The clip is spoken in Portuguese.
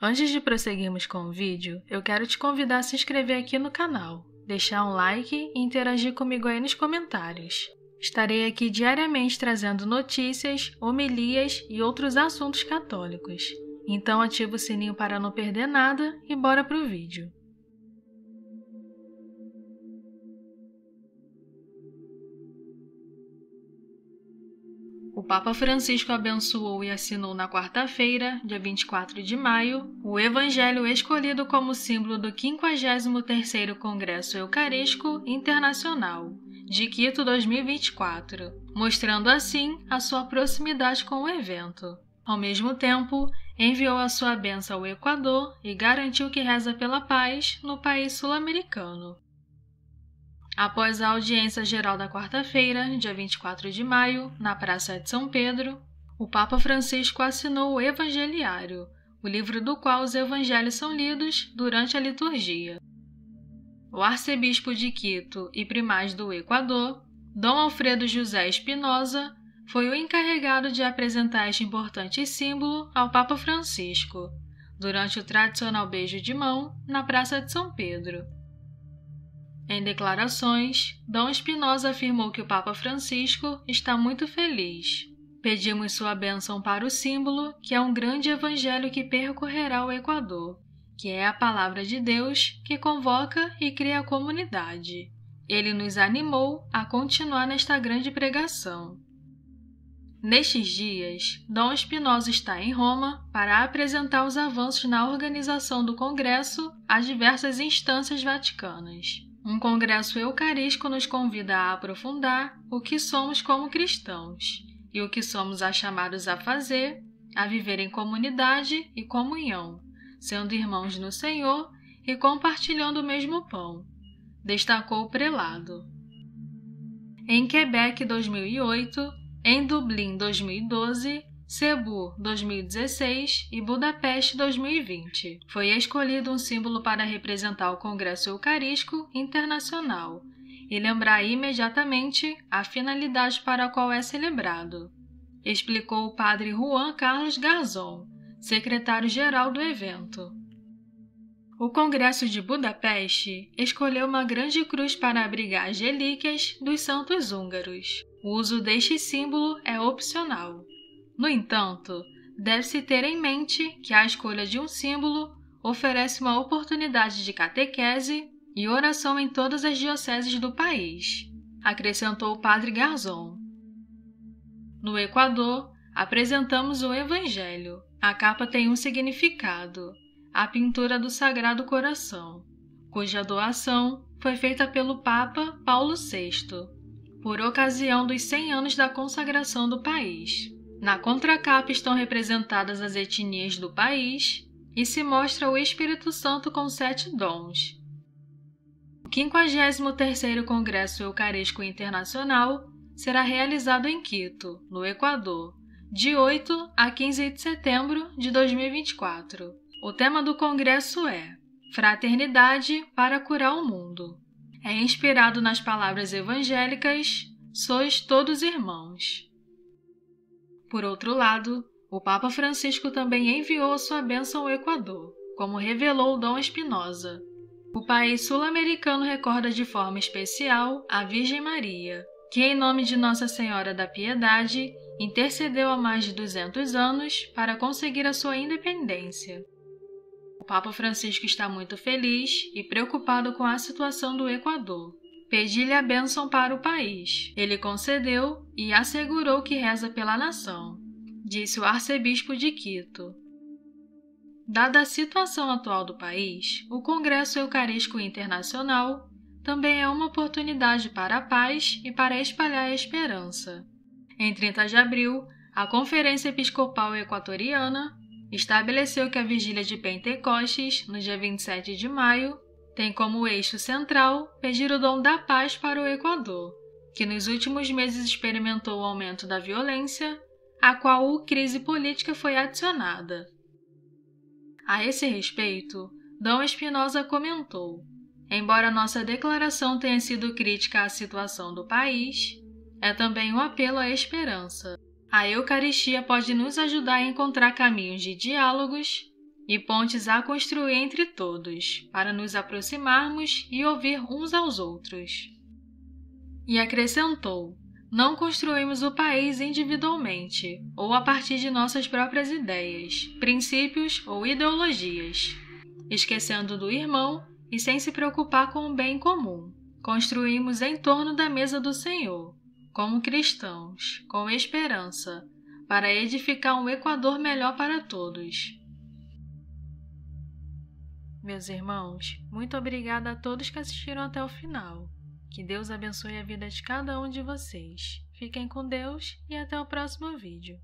Antes de prosseguirmos com o vídeo, eu quero te convidar a se inscrever aqui no canal, deixar um like e interagir comigo aí nos comentários. Estarei aqui diariamente trazendo notícias, homilias e outros assuntos católicos. Então ativa o sininho para não perder nada e bora pro vídeo. O Papa Francisco abençoou e assinou na quarta-feira, dia 24 de maio, o evangelho escolhido como símbolo do 53º Congresso Eucarístico Internacional, de Quito 2024, mostrando assim a sua proximidade com o evento. Ao mesmo tempo, enviou a sua benção ao Equador e garantiu que reza pela paz no país sul-americano. Após a audiência geral da quarta-feira, dia 24 de maio, na Praça de São Pedro, o Papa Francisco assinou o Evangeliário, o livro do qual os evangelhos são lidos durante a liturgia. O arcebispo de Quito e primaz do Equador, Dom Alfredo José Espinosa, foi o encarregado de apresentar este importante símbolo ao Papa Francisco, durante o tradicional beijo de mão na Praça de São Pedro, em declarações, Dom Espinosa afirmou que o Papa Francisco está muito feliz. Pedimos sua bênção para o símbolo, que é um grande evangelho que percorrerá o Equador, que é a palavra de Deus que convoca e cria a comunidade. Ele nos animou a continuar nesta grande pregação. Nestes dias, Dom Espinosa está em Roma para apresentar os avanços na organização do Congresso às diversas instâncias vaticanas. Um congresso eucarístico nos convida a aprofundar o que somos como cristãos e o que somos a chamados a fazer, a viver em comunidade e comunhão, sendo irmãos no Senhor e compartilhando o mesmo pão, destacou o prelado. Em Quebec 2008, em Dublin 2012, Cebu 2016 e Budapeste 2020. Foi escolhido um símbolo para representar o Congresso Eucarístico Internacional e lembrar imediatamente a finalidade para a qual é celebrado, explicou o padre Juan Carlos Garzon, secretário-geral do evento. O Congresso de Budapeste escolheu uma grande cruz para abrigar as relíquias dos santos húngaros. O uso deste símbolo é opcional. No entanto, deve-se ter em mente que a escolha de um símbolo oferece uma oportunidade de catequese e oração em todas as dioceses do país, acrescentou o padre Garzon. No Equador, apresentamos o Evangelho. A capa tem um significado: a pintura do Sagrado Coração, cuja doação foi feita pelo Papa Paulo VI por ocasião dos 100 anos da consagração do país. Na contracapa estão representadas as etnias do país e se mostra o Espírito Santo com sete dons. O 53º Congresso Eucarístico Internacional será realizado em Quito, no Equador, de 8 a 15 de setembro de 2024. O tema do congresso é Fraternidade para curar o mundo é inspirado nas palavras evangélicas: sois todos irmãos. Por outro lado, o Papa Francisco também enviou a sua bênção ao Equador, como revelou Dom Espinosa. O país sul-americano recorda de forma especial a Virgem Maria, que, em nome de Nossa Senhora da Piedade, intercedeu há mais de 200 anos para conseguir a sua independência. Papa Francisco está muito feliz e preocupado com a situação do Equador. Pedi-lhe a bênção para o país. Ele concedeu e assegurou que reza pela nação, disse o arcebispo de Quito. Dada a situação atual do país, o Congresso Eucarístico Internacional também é uma oportunidade para a paz e para espalhar a esperança. Em 30 de abril, a Conferência Episcopal Equatoriana estabeleceu que a vigília de Pentecostes, no dia 27 de maio, tem como eixo central pedir o dom da paz para o Equador, que nos últimos meses experimentou o aumento da violência, à qual a crise política foi adicionada. A esse respeito, Dom Espinosa comentou: Embora nossa declaração tenha sido crítica à situação do país, é também um apelo à esperança. A Eucaristia pode nos ajudar a encontrar caminhos de diálogos e pontes a construir entre todos, para nos aproximarmos e ouvir uns aos outros. E acrescentou: não construímos o país individualmente ou a partir de nossas próprias ideias, princípios ou ideologias, esquecendo do irmão e sem se preocupar com o bem comum. Construímos em torno da mesa do Senhor, como cristãos, com esperança, para edificar um Equador melhor para todos. Meus irmãos, muito obrigada a todos que assistiram até o final. Que Deus abençoe a vida de cada um de vocês. Fiquem com Deus e até o próximo vídeo.